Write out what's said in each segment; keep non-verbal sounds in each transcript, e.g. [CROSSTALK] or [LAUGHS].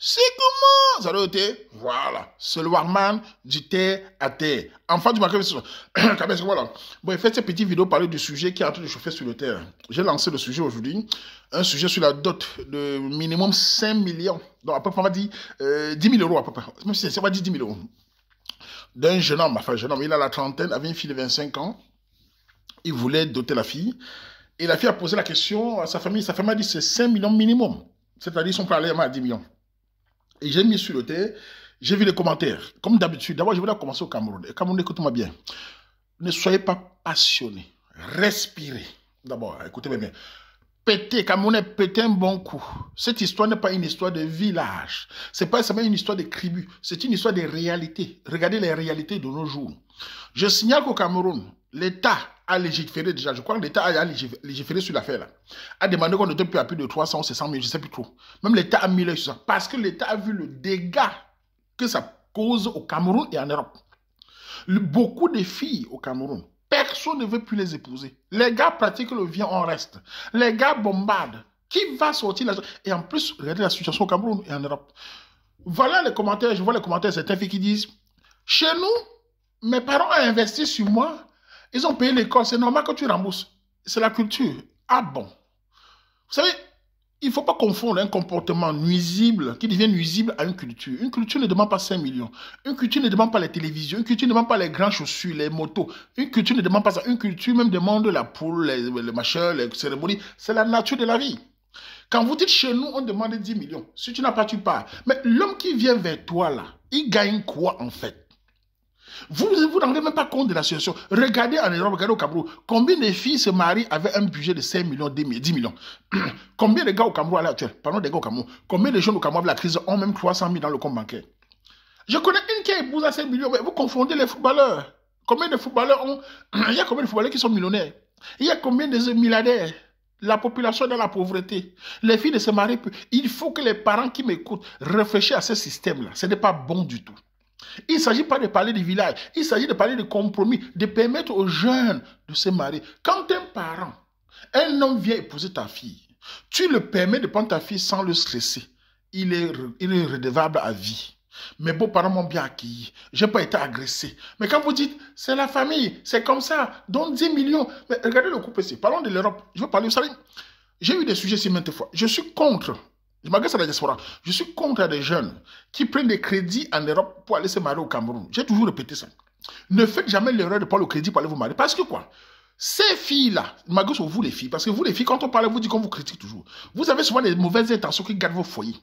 C'est comment ça doit être Voilà. C'est le Warman du terre à terre. Enfant du [COUGHS] c'est quoi voilà. Bon, faites fait cette petite vidéo parler du sujet qui a tout train de sur le terre. J'ai lancé le sujet aujourd'hui. Un sujet sur la dot de minimum 5 millions. Donc, à peu près, on va dire 10 euh, 000 euros à peu près. Même si on va dire 10 000 euros. D'un jeune homme, enfin, jeune homme, il a la trentaine, avait une fille de 25 ans. Il voulait doter la fille. Et la fille a posé la question à sa famille. Sa famille a dit c'est 5 millions minimum. C'est-à-dire, ils sont prêts à 10 millions. Et j'ai mis sur le thé, j'ai vu les commentaires. Comme d'habitude, d'abord, je voulais commencer au Cameroun. Et Cameroun, écoutez-moi bien. Ne soyez pas passionné. Respirez. D'abord, écoutez-moi bien. Pétez, Cameroun, pétez un bon coup. Cette histoire n'est pas une histoire de village. C'est pas seulement une histoire de tribu. C'est une histoire de réalité. Regardez les réalités de nos jours. Je signale qu'au Cameroun, l'État a légiféré déjà, je crois que l'État a légiféré sur l'affaire là, a demandé qu'on ne donne plus à plus de 300 ou 700 000, je ne sais plus trop. Même l'État a mis l'œil sur ça, parce que l'État a vu le dégât que ça cause au Cameroun et en Europe. beaucoup de filles au Cameroun, personne ne veut plus les épouser. Les gars pratiquent le vient en reste. Les gars bombardent. Qui va sortir là Et en plus, regardez la situation au Cameroun et en Europe. Voilà les commentaires, je vois les commentaires, certains filles qui disent, chez nous, mes parents ont investi sur moi, ils ont payé l'école, c'est normal que tu rembourses. C'est la culture. Ah bon. Vous savez, il ne faut pas confondre un comportement nuisible, qui devient nuisible à une culture. Une culture ne demande pas 5 millions. Une culture ne demande pas les télévisions. Une culture ne demande pas les grandes chaussures, les motos. Une culture ne demande pas ça. Une culture même demande la poule, les, les machins, les cérémonies. C'est la nature de la vie. Quand vous dites chez nous, on demande 10 millions. Si tu n'as pas, tu pars. Mais l'homme qui vient vers toi là, il gagne quoi en fait vous ne vous rendez même pas compte de la situation. Regardez en Europe, regardez au Cameroun. Combien de filles se marient avec un budget de 5 millions, 10 millions [CLEARS THROAT] Combien de gars au Cameroun à l'heure actuelle Pardon, des gars au Cameroun. Combien de jeunes au Cameroun avec la crise ont même 300 000 dans le compte bancaire Je connais une qui épouse à 5 millions, mais vous confondez les footballeurs. Combien de footballeurs ont. [CLEARS THROAT] Il y a combien de footballeurs qui sont millionnaires Il y a combien de milliardaires la population est dans la pauvreté. Les filles ne se marient plus. Il faut que les parents qui m'écoutent réfléchissent à ce système-là. Ce n'est pas bon du tout. Il ne s'agit pas de parler de village, il s'agit de parler de compromis, de permettre aux jeunes de se marier. Quand un parent, un homme vient épouser ta fille, tu le permets de prendre ta fille sans le stresser. Il est, il à vie. Mes beaux-parents m'ont bien accueilli. Je n'ai pas été agressé. Mais quand vous dites, c'est la famille, c'est comme ça, dont 10 millions. Mais regardez le coup ici. Parlons de l'Europe. Je veux parler, vous savez, j'ai eu des sujets ici fois. Je suis contre je à la diaspora. Je suis contre des jeunes qui prennent des crédits en Europe pour aller se marier au Cameroun. J'ai toujours répété ça. Ne faites jamais l'erreur de prendre le crédit pour aller vous marier. Parce que quoi Ces filles-là, sur vous les filles, parce que vous les filles, quand on parle, vous dites qu'on vous critique toujours. Vous avez souvent des mauvaises intentions qui gardent vos foyers.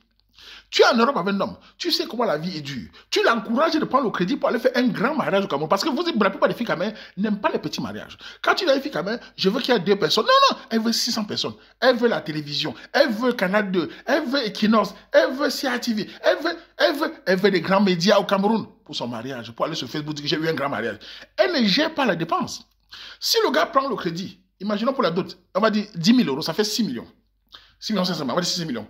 Tu es en Europe avec un homme. Tu sais comment la vie est dure. Tu l'encourages de prendre le crédit pour aller faire un grand mariage au Cameroun. Parce que vous, la plupart des filles camerounaises n'aiment pas les petits mariages. Quand tu dis à une fille camerounaise, je veux qu'il y ait deux personnes. Non, non, elle veut 600 personnes. Elle veut la télévision. Elle veut Canal 2. Elle veut Equinox. Elle veut CRTV, Elle veut, elle veut, elle veut des grands médias au Cameroun pour son mariage, pour aller sur Facebook dire j'ai eu un grand mariage. Elle ne gère pas la dépense. Si le gars prend le crédit, imaginons pour la dot, on va dire 10 000 euros, ça fait 6 millions. 6 millions c'est ça, on va dire 6 millions.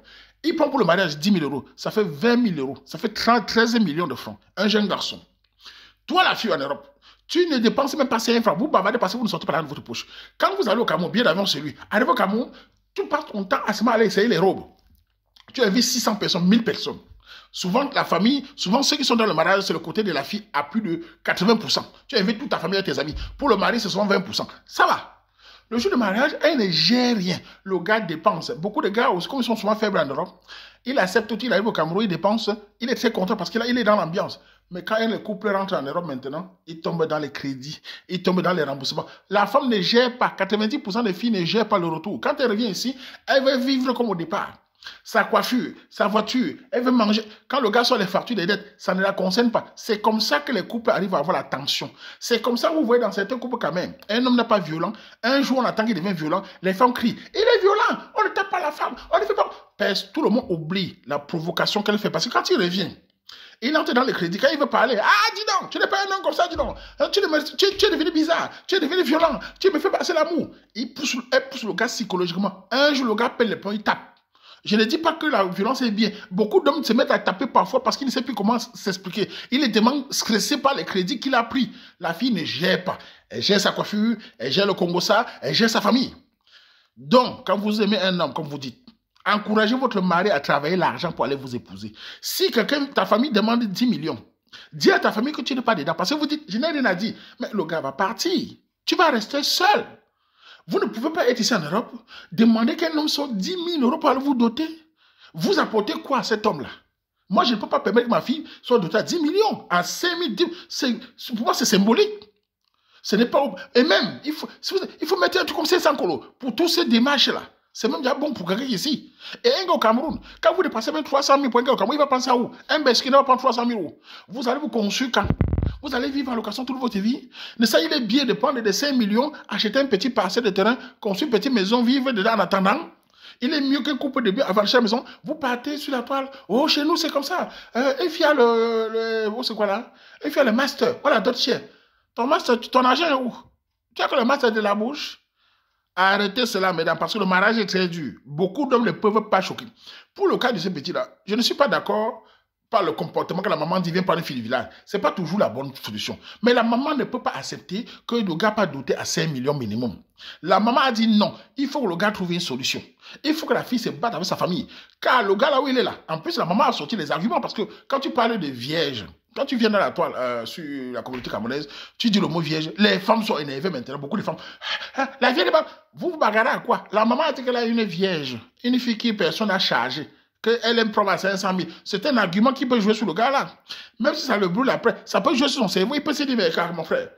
Il prend pour le mariage 10 000 euros. Ça fait 20 000 euros. Ça fait 30, 13 millions de francs. Un jeune garçon. Toi, la fille en Europe, tu ne dépenses même pas 5 francs. Vous parce vous ne sortez pas de votre poche. Quand vous allez au Cameroun, bien avant celui lui, au Cameroun, tu passes ton temps à se aller essayer les robes. Tu invites 600 personnes, 1000 personnes. Souvent, la famille, souvent ceux qui sont dans le mariage, c'est le côté de la fille à plus de 80%. Tu invites toute ta famille et tes amis. Pour le mari, c'est souvent 20%. Ça va. Le jour de mariage, elle ne gère rien. Le gars dépense. Beaucoup de gars, comme ils sont souvent faibles en Europe, il accepte tout, il arrive au Cameroun, il dépense, il est très content parce qu'il est dans l'ambiance. Mais quand le couple rentre en Europe maintenant, il tombe dans les crédits, il tombe dans les remboursements. La femme ne gère pas, 90% des filles ne gèrent pas le retour. Quand elle revient ici, elle veut vivre comme au départ sa coiffure, sa voiture, elle veut manger. Quand le gars sort les factures, des dettes, ça ne la concerne pas. C'est comme ça que les couples arrivent à avoir la tension. C'est comme ça, vous voyez, dans certains couples quand même, un homme n'est pas violent. Un jour, on attend qu'il devienne violent. Les femmes crient, il est violent, on ne tape pas la femme, on ne fait pas... Tout le monde oublie la provocation qu'elle fait. Parce que quand il revient, il entre dans les crédit. Quand il veut parler, ah, dis donc, tu n'es pas un homme comme ça, dis donc. Hein, tu, es, devenu bizarre, tu es devenu violent, tu me fais passer l'amour. Il pousse, elle pousse le gars psychologiquement. Un jour, le gars pèle les poings, il tape. Je ne dis pas que la violence est bien. Beaucoup d'hommes se mettent à taper parfois parce qu'ils ne savent plus comment s'expliquer. Ils Il est tellement stressé par les crédits qu'il a pris. La fille ne gère pas. Elle gère sa coiffure, elle gère le Congo ça, elle gère sa famille. Donc, quand vous aimez un homme, comme vous dites, encouragez votre mari à travailler l'argent pour aller vous épouser. Si quelqu'un, ta famille demande 10 millions, dis à ta famille que tu n'es pas dedans. Parce que vous dites, je n'ai rien à dire. Mais le gars va partir. Tu vas rester seul. Vous ne pouvez pas être ici en Europe, demander qu'un homme soit 10 000 euros pour aller vous doter. Vous apportez quoi à cet homme-là Moi, je ne peux pas permettre que ma fille soit dotée à 10 millions, à 5 000, 10 Pour moi, c'est symbolique. Ce n'est pas... Et même, il faut, mettre un truc comme 500 euros pour toutes ces démarches-là. C'est même déjà bon pour quelqu'un ici. Et un gars au Cameroun, quand vous dépassez même 300 000 pour un gars au Cameroun, il va penser à où Un Besquin va prendre 300 000 euros. Vous allez vous construire quand vous allez vivre en location toute votre vie. Ne ça, il est de prendre des 5 millions, acheter un petit parcelle de terrain, construire une petite maison, vivre dedans en attendant. Il est mieux qu'un couple de bien avant la maison. Vous partez sur la toile. Oh, chez nous, c'est comme ça. Euh, et puis, le, le oh, c'est quoi là Et le master. Voilà, d'autres chiens. Ton master, ton argent est où Tu as que le master de la bouche Arrêtez cela, mesdames, parce que le mariage est très dur. Beaucoup d'hommes ne peuvent pas choquer. Pour le cas de ce petit-là, je ne suis pas d'accord le comportement que la maman dit, viens prendre une village. C'est pas toujours la bonne solution. Mais la maman ne peut pas accepter que le gars pas doté à 5 millions minimum. La maman a dit non, il faut que le gars trouve une solution. Il faut que la fille se batte avec sa famille. Car le gars là où il est là, en plus la maman a sorti les arguments parce que quand tu parles de vierge, quand tu viens dans la toile euh, sur la communauté camerounaise, tu dis le mot vierge. Les femmes sont énervées maintenant, beaucoup de femmes. Ah, ah, la vierge, vous vous bagarrez à quoi La maman a dit qu'elle a une vierge, une fille qui personne à charger qu'elle aime prendre à 500 000. C'est un argument qui peut jouer sur le gars là. Même si ça le brûle après, ça peut jouer sur son cerveau. Il peut se dire, mais car mon frère,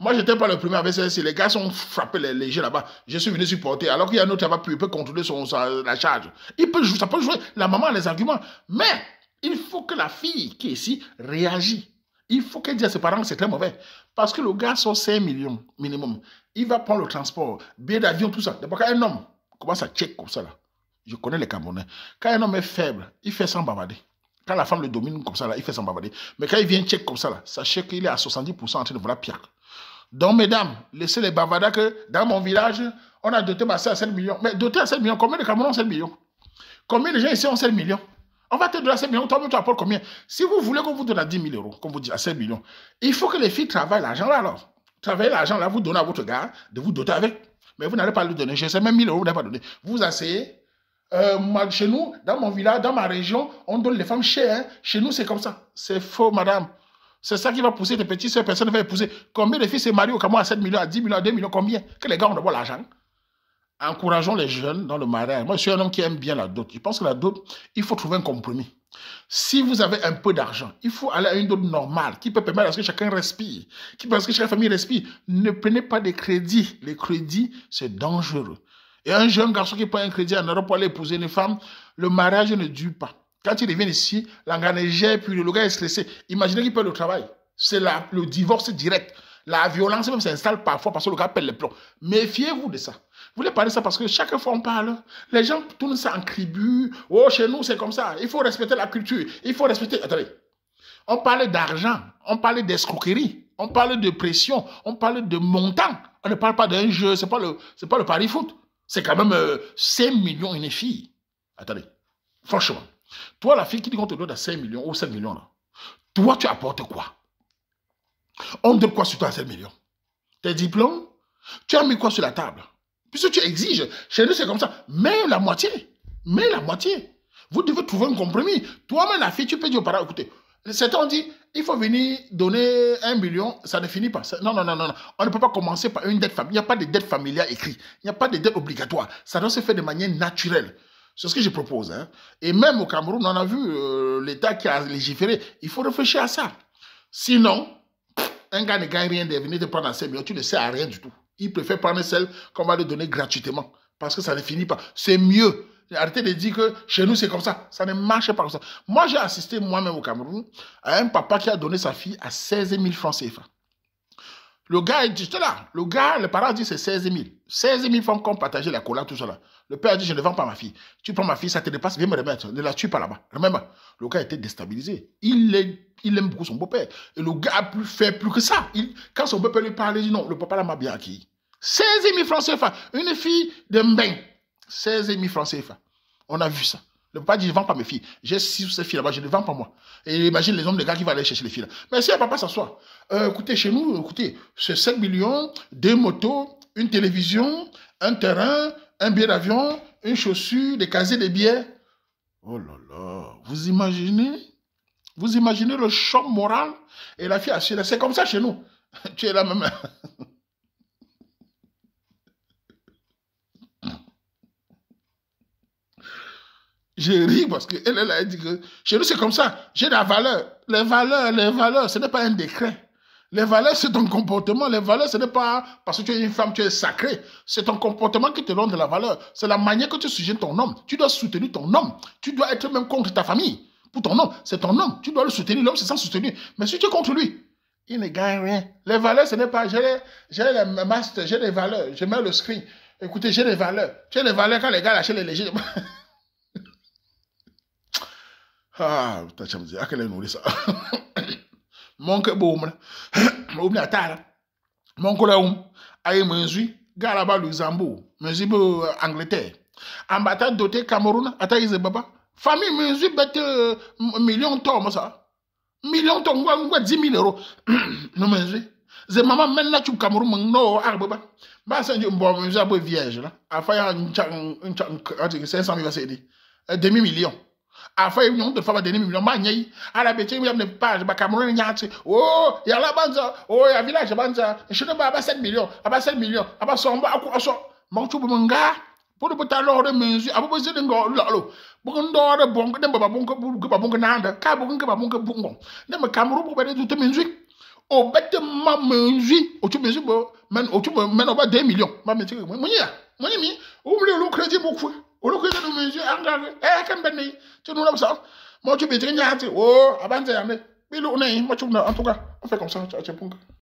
moi j'étais pas le premier avec ça. Les gars sont frappés les, légers là-bas. Je suis venu supporter. Alors qu'il y a un autre là peut contrôler son, la charge. Il peut, jouer, ça peut jouer. La maman a les arguments. Mais il faut que la fille qui est ici réagisse. Il faut qu'elle dise à ses parents que c'est très mauvais. Parce que le gars sort 5 millions minimum. Il va prendre le transport, billet d'avion, tout ça. D'abord, un homme commence à check comme ça là. Je connais les Camerounais. Quand un homme est faible, il fait sans bavarder. Quand la femme le domine comme ça, là, il fait sans bavarder. Mais quand il vient check comme ça, là, sachez qu'il est à 70% en train de la pire. Donc, mesdames, laissez les bavardas que dans mon village, on a doté ma sœur à 7 millions. Mais doté à 7 millions, combien de Camerounais ont 7 millions Combien de gens ici ont 7 millions on va te donner 7 millions, toi-même, tu apportes combien Si vous voulez qu'on vous donne à 10 000 euros, qu'on vous dise à 7 millions, il faut que les filles travaillent l'argent là alors. Travaillez l'argent là, vous donnez à votre gars de vous doter avec. Mais vous n'allez pas lui donner. Je sais même 1000 euros, vous n'allez pas donner. Vous asseyez, euh, chez nous, dans mon village, dans ma région, on donne les femmes chères. Hein. Chez nous, c'est comme ça. C'est faux, madame. C'est ça qui va pousser les petits soeurs, personne ne va épouser. Combien de filles se marient au Cameroun à 7 millions, à 10 millions, à 2 millions, combien Que les gars ont l'argent. Encourageons les jeunes dans le mariage. Moi, je suis un homme qui aime bien la dot. Je pense que la dot, il faut trouver un compromis. Si vous avez un peu d'argent, il faut aller à une dot normale qui peut permettre à ce que chacun respire, qui peut permettre à ce que chaque famille respire. Ne prenez pas des crédits. Les crédits, c'est dangereux. Et un jeune garçon qui prend un crédit en Europe pour aller épouser une femme, le mariage ne dure pas. Quand il revient ici, l'enganégère, puis le gars est stressé. Imaginez qu'il perd le travail. C'est le divorce direct. La violence même s'installe parfois parce que le gars perd les plombs. Méfiez-vous de ça. Vous voulez parler de ça parce que chaque fois on parle, les gens tournent ça en tribu Oh, chez nous, c'est comme ça. Il faut respecter la culture. Il faut respecter. Attendez. On parle d'argent. On parle d'escroquerie. On parle de pression. On parle de montant. On ne parle pas d'un jeu. Ce n'est pas, le, pas le pari foot. C'est quand même 5 euh, millions une fille. Attendez, franchement, toi, la fille qui dit qu'on te donne à 5 millions ou 7 millions, là, toi, tu apportes quoi On donne quoi sur toi à 7 millions Tes diplômes Tu as mis quoi sur la table Puisque tu exiges, chez nous, c'est comme ça. Mets la moitié. Mets la moitié. Vous devez trouver un compromis. Toi-même, la fille, tu peux dire aux parents, écoutez, Certains ont dit, il faut venir donner un million, ça ne finit pas. Non, non, non, non, On ne peut pas commencer par une dette familiale. Il n'y a pas de dette familiale écrite. Il n'y a pas de dette obligatoire. Ça doit se faire de manière naturelle. C'est ce que je propose. Hein. Et même au Cameroun, on en a vu euh, l'État qui a légiféré. Il faut réfléchir à ça. Sinon, un gars ne gagne rien de venir te prendre un 5 Tu ne sais à rien du tout. Il préfère prendre celle qu'on va lui donner gratuitement. Parce que ça ne finit pas. C'est mieux. Arrêtez de dire que chez nous c'est comme ça. Ça ne marche pas comme ça. Moi, j'ai assisté moi-même au Cameroun à un papa qui a donné sa fille à 16 000 francs CFA. Le gars, il dit, là, le gars, le parent dit c'est 16 000. 16 000 francs qu'on partageait la cola, tout ça là. Le père a dit, je ne vends pas ma fille. Tu prends ma fille, ça te dépasse, viens me remettre. Ne la tue pas là-bas. Remets-moi. le gars était déstabilisé. Il, aime beaucoup son beau-père. Et le gars a plus fait plus que ça. quand son beau-père lui parlait, il dit non, le papa l'a m'a bien acquis. 16 000 francs CFA. Une fille de Mbeng. 16,5 français, francs On a vu ça. Le papa dit, je ne vends pas mes filles. J'ai six ou sept filles là-bas, je ne les vends pas moi. Et imagine les hommes, les gars qui vont aller chercher les filles Mais si le papa s'assoit, euh, écoutez, chez nous, écoutez, c'est 5 millions, deux motos, une télévision, un terrain, un billet d'avion, une chaussure, des casiers, des billets. Oh là là, vous imaginez Vous imaginez le choc moral Et la fille, c'est comme ça chez nous. [LAUGHS] tu es là même. Je ris parce qu'elle, a dit que chez nous, c'est comme ça. J'ai la valeur. Les valeurs, les valeurs, ce n'est pas un décret. Les valeurs, c'est ton comportement. Les valeurs, ce n'est pas parce que tu es une femme, tu es sacrée. C'est ton comportement qui te donne de la valeur. C'est la manière que tu sujets ton homme. Tu dois soutenir ton homme. Tu dois être même contre ta famille. Pour ton homme, c'est ton homme. Tu dois le soutenir. L'homme c'est sans soutenir. Mais si tu es contre lui, il ne gagne rien. Les valeurs, ce n'est pas j'ai les, les j'ai les valeurs, je mets le screen. Écoutez, j'ai les valeurs. J'ai les valeurs quand les gars lâchent les légers. [LAUGHS] ah utachamzi akale nuulisa [COUGHS] monke bumra ubna [COUGHS] tara monkula um ay menzui gala ba luxembourg menzui be uh, angleterre ambata doté cameroun ata ize baba famille menzui bet uh, million tom ça million tom ngwa ngwa 10 000 euros [COUGHS] no menzui ze mama men na chu cameroun mang no arbe ba ba sa nje mbo menzui abe vierge là afa ya ncha ati 500 000 c'est demi million afa ebi nyɔnu fama deni mi ma nye yi arabe tse yam ne page ba kamoro ne nyaati o yala banza o ya village banza nsino ba aba sept million aba sept million aba sɔn ba akɔ sɔn mɔkutu bomo nga podo bo ta lɔɔre menzu abo bo zidi ngɔ lɔɔlo bo ndɔɔre bɔnkɔ ne baba bɔnkɔ gaba bɔnkɔ naanda kaa bo gaba bɔnkɔ bɔnkɔ ne ma kamoro bo ba de tutu menzu o bɛ te ma menzu o tu menzu bo mɛ o tu mɛ na o ba deux million ba menzu mo nye ya mo nye mi o wuli olu kredit mo kue olu ko ikadu mi nje eh kan benni tu nous l'observe mo tu bi tinga hati wo abante yamne bilu unai mo tu na en tout cas on